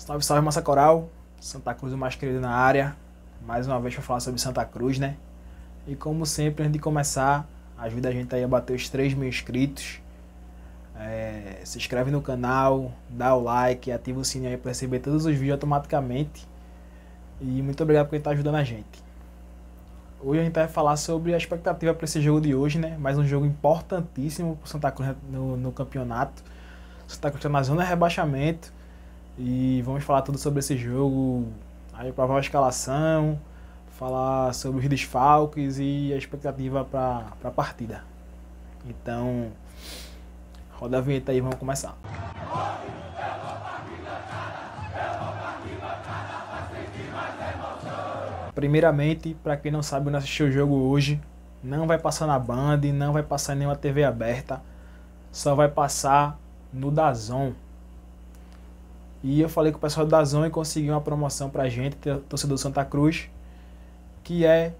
Salve, salve, massa coral. Santa Cruz, o mais querido na área. Mais uma vez para falar sobre Santa Cruz, né? E como sempre, antes de começar, ajuda a gente aí a bater os 3 mil inscritos. É, se inscreve no canal, dá o like, ativa o sininho aí para receber todos os vídeos automaticamente. E muito obrigado por quem tá ajudando a gente. Hoje a gente vai falar sobre a expectativa para esse jogo de hoje, né? Mais um jogo importantíssimo para Santa Cruz no, no campeonato. Santa Cruz está na zona de rebaixamento e vamos falar tudo sobre esse jogo, aí provar a escalação, falar sobre os desfalques e a expectativa para a partida. Então, roda a vinheta aí, vamos começar. Primeiramente, para quem não sabe, não assistiu o jogo hoje, não vai passar na Band, não vai passar em nenhuma TV aberta, só vai passar no Dazon. E eu falei com o pessoal da Zon e consegui uma promoção pra gente, torcedor do Santa Cruz, que é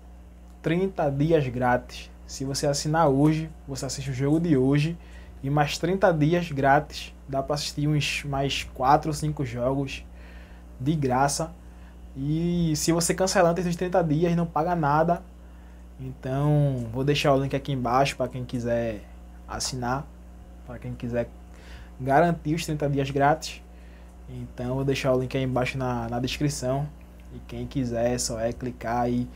30 dias grátis. Se você assinar hoje, você assiste o jogo de hoje e mais 30 dias grátis. Dá para assistir uns mais 4 ou 5 jogos de graça. E se você cancelar antes dos 30 dias, não paga nada. Então, vou deixar o link aqui embaixo para quem quiser assinar, para quem quiser garantir os 30 dias grátis. Então vou deixar o link aí embaixo na, na descrição. E quem quiser é só é clicar e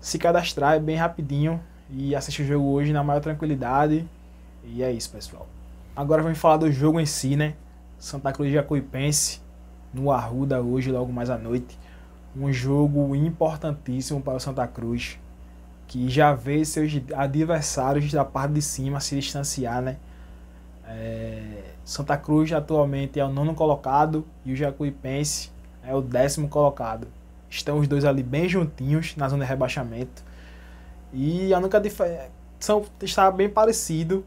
se cadastrar é bem rapidinho e assistir o jogo hoje na maior tranquilidade. E é isso, pessoal. Agora vamos falar do jogo em si, né? Santa Cruz de Jacuipense no Arruda hoje, logo mais à noite. Um jogo importantíssimo para o Santa Cruz, que já vê seus adversários da parte de cima se distanciar, né? É, Santa Cruz atualmente é o nono colocado e o Jacuipense é o décimo colocado. Estão os dois ali bem juntinhos na zona de rebaixamento. E a única diferença está bem parecido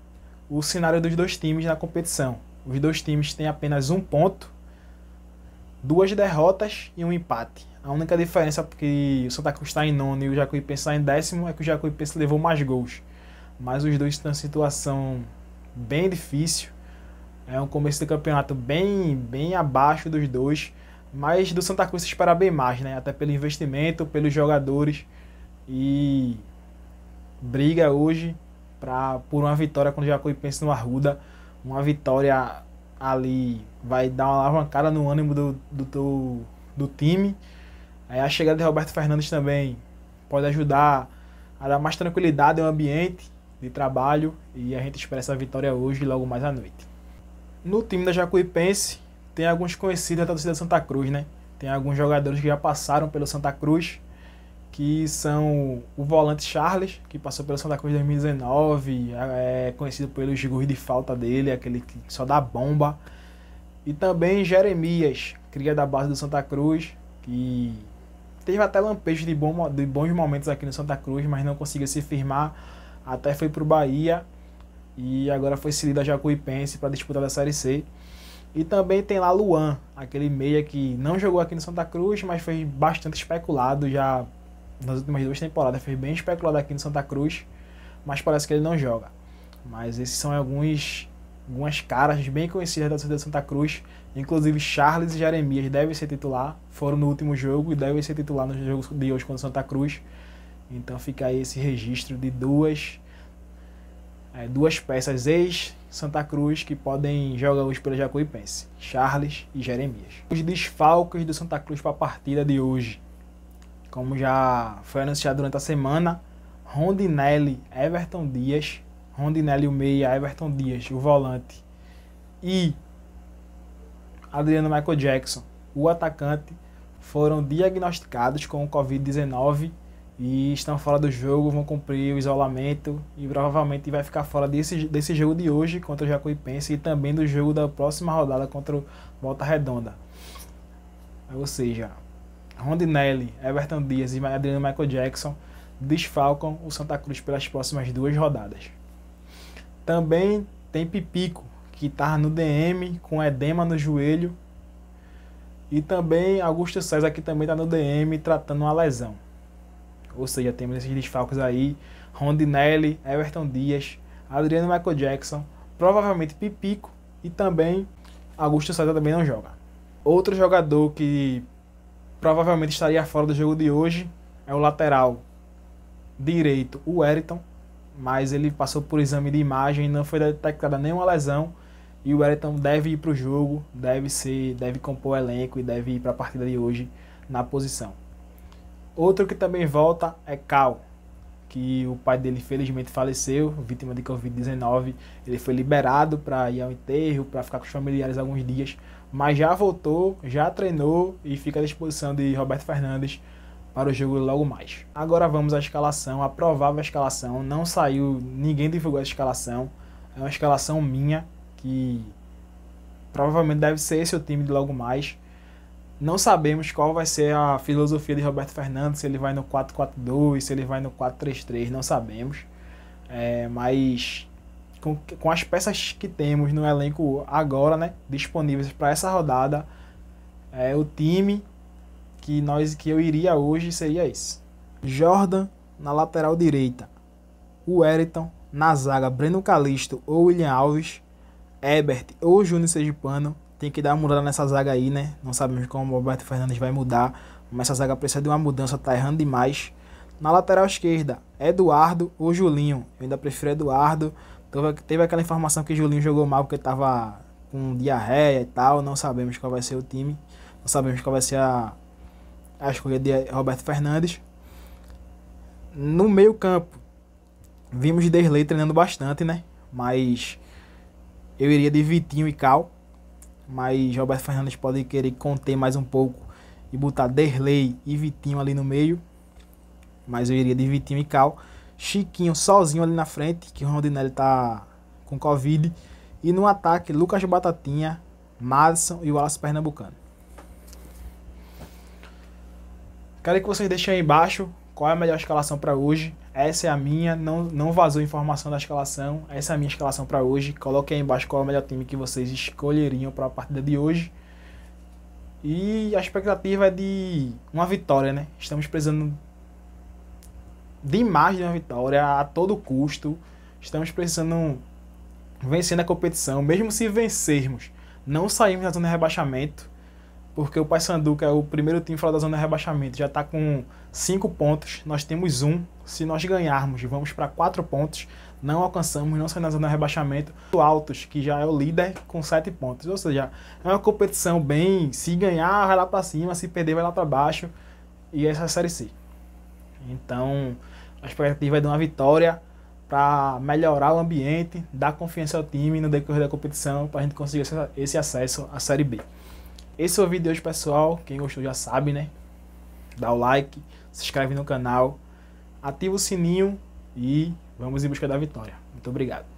o cenário dos dois times na competição. Os dois times têm apenas um ponto, duas derrotas e um empate. A única diferença porque o Santa Cruz está em nono e o Jacuipense está em décimo é que o Jacuipense levou mais gols. Mas os dois estão em situação bem difícil. É um começo do campeonato bem, bem abaixo dos dois. Mas do Santa Cruz se esperar bem mais, né? Até pelo investimento, pelos jogadores. E briga hoje pra, por uma vitória quando o Jacuipense no Arruda. Uma vitória ali vai dar uma alavancada no ânimo do, do, do, do time. Aí a chegada de Roberto Fernandes também pode ajudar a dar mais tranquilidade ao ambiente de trabalho e a gente espera essa vitória hoje logo mais à noite. No time da Jacuipense tem alguns conhecidos da torcida Santa Cruz, né? Tem alguns jogadores que já passaram pelo Santa Cruz, que são o volante Charles, que passou pelo Santa Cruz em 2019, é conhecido pelos gols de falta dele, aquele que só dá bomba. E também Jeremias, cria da base do Santa Cruz, que teve até lampejo de, bom, de bons momentos aqui no Santa Cruz, mas não conseguiu se firmar até foi para o Bahia e agora foi cedido a Jacuipense para disputar da Série C. E também tem lá Luan, aquele meia que não jogou aqui no Santa Cruz, mas foi bastante especulado já nas últimas duas temporadas. Foi bem especulado aqui no Santa Cruz, mas parece que ele não joga. Mas esses são alguns algumas caras bem conhecidas da torcida de Santa Cruz, inclusive Charles e Jeremias devem ser titular, foram no último jogo e devem ser titular nos jogos de hoje contra Santa Cruz. Então fica aí esse registro de duas, é, duas peças ex-Santa Cruz que podem jogar hoje pelo Jacuipense, Charles e Jeremias. Os desfalques do Santa Cruz para a partida de hoje. Como já foi anunciado durante a semana, Rondinelli, Everton Dias, Rondinelli o meia, Everton Dias, o volante e Adriano Michael Jackson, o atacante, foram diagnosticados com o Covid-19 e estão fora do jogo, vão cumprir o isolamento e provavelmente vai ficar fora desse, desse jogo de hoje contra o Jacuipense e também do jogo da próxima rodada contra o Volta Redonda. Ou seja, Rondinelli, Everton Dias e Adriano Michael Jackson desfalcam o Santa Cruz pelas próximas duas rodadas. Também tem Pipico, que está no DM com edema no joelho. E também Augusto César, que também está no DM tratando uma lesão. Ou seja, temos esses desfalques aí: Rondinelli, Everton Dias, Adriano Michael Jackson, provavelmente Pipico e também Augusto Sada também não joga. Outro jogador que provavelmente estaria fora do jogo de hoje é o lateral direito, o Eriton, mas ele passou por exame de imagem, não foi detectada nenhuma lesão e o Eriton deve ir para o jogo, deve ser, deve compor o elenco e deve ir para a partida de hoje na posição. Outro que também volta é Cal, que o pai dele felizmente faleceu, vítima de Covid-19. Ele foi liberado para ir ao enterro, para ficar com os familiares alguns dias, mas já voltou, já treinou e fica à disposição de Roberto Fernandes para o jogo logo mais. Agora vamos à escalação, a provável escalação. Não saiu, ninguém divulgou essa escalação. É uma escalação minha que provavelmente deve ser esse o time de logo mais. Não sabemos qual vai ser a filosofia de Roberto Fernandes, se ele vai no 4-4-2, se ele vai no 4-3-3, não sabemos. É, mas com, com as peças que temos no elenco agora, né, disponíveis para essa rodada, é, o time que nós que eu iria hoje seria esse. Jordan na lateral direita, o Eriton na zaga, Breno Calisto ou William Alves, Ebert ou Júnior Sergipano, tem que dar uma mudada nessa zaga aí, né? Não sabemos como o Roberto Fernandes vai mudar, mas essa zaga precisa de uma mudança, tá errando demais. Na lateral esquerda, Eduardo ou Julinho? Eu ainda prefiro Eduardo. Teve aquela informação que Julinho jogou mal porque estava com diarreia e tal. Não sabemos qual vai ser o time. Não sabemos qual vai ser a, a escolha de Roberto Fernandes. No meio campo, vimos Desley treinando bastante, né? Mas eu iria de Vitinho e Cal mas Roberto Fernandes pode querer conter mais um pouco e botar Derlei e Vitinho ali no meio. Mas eu iria de Vitinho e Cal. Chiquinho sozinho ali na frente, que o Rondinelli tá com Covid. E no ataque, Lucas Batatinha, Madison e o Wallace Pernambucano. Quero que vocês deixem aí embaixo qual é a melhor escalação para hoje essa é a minha, não, não vazou informação da escalação, essa é a minha escalação para hoje. Coloque aí embaixo qual é o melhor time que vocês escolheriam para a partida de hoje. E a expectativa é de uma vitória, né? Estamos precisando de mais de uma vitória a todo custo. Estamos precisando vencer na competição, mesmo se vencermos, não sairmos da zona de rebaixamento porque o que é o primeiro time fora da zona de rebaixamento, já está com 5 pontos, nós temos um. Se nós ganharmos, vamos para 4 pontos, não alcançamos, não saímos na zona de rebaixamento. O Altos, que já é o líder, com 7 pontos. Ou seja, é uma competição bem, se ganhar vai lá para cima, se perder vai lá para baixo, e essa é a Série C. Então, a expectativa é de uma vitória para melhorar o ambiente, dar confiança ao time no decorrer da competição, para a gente conseguir esse acesso à Série B. Esse é o vídeo de hoje, pessoal. Quem gostou já sabe, né? Dá o like, se inscreve no canal, ativa o sininho e vamos em busca da vitória. Muito obrigado.